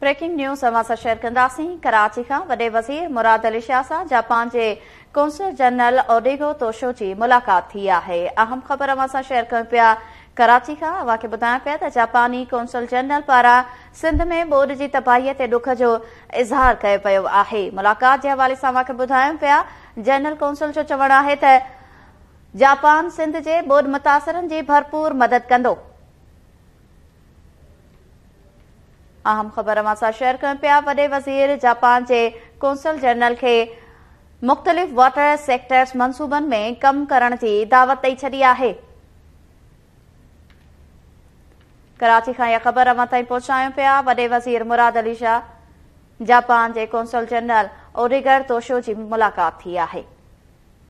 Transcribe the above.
breaking news अवां सां share कंदासीं कराची खां वॾे वज़ीर मुराद अली शाह सां जापान जे कौंसुल जनरल ओडेगो तोशो जी मुलाक़ात थी आहे अहम ख़बर अवां सां शेयर कयूं पिया कराची खां ॿुधायां पिया त जापानी कौंसुल जनरल पारां सिंध में बोड जी तबाहीअ ते डुख जो इज़हार कयो पियो आहे मुलाक़ात जे हवाले सां जनरल कौंसल जो चवणु आहे त जापान सिंध जे बोध मुतासन जी भरपूर मदद कंदो अहम ख़बर अमां सां शेयर कयूं पिया वॾे वज़ीर जापान जे कौंसल जनरल खे मुख़्तलिफ़ वाटर सेक्टर्स मनसूबनि में कम करण जी दावत ॾेई छॾी आहे मुराद अली शाह जापान जे कौंसुल जनरल ओडिगर तोशो जी मुलाक़ात थी आहे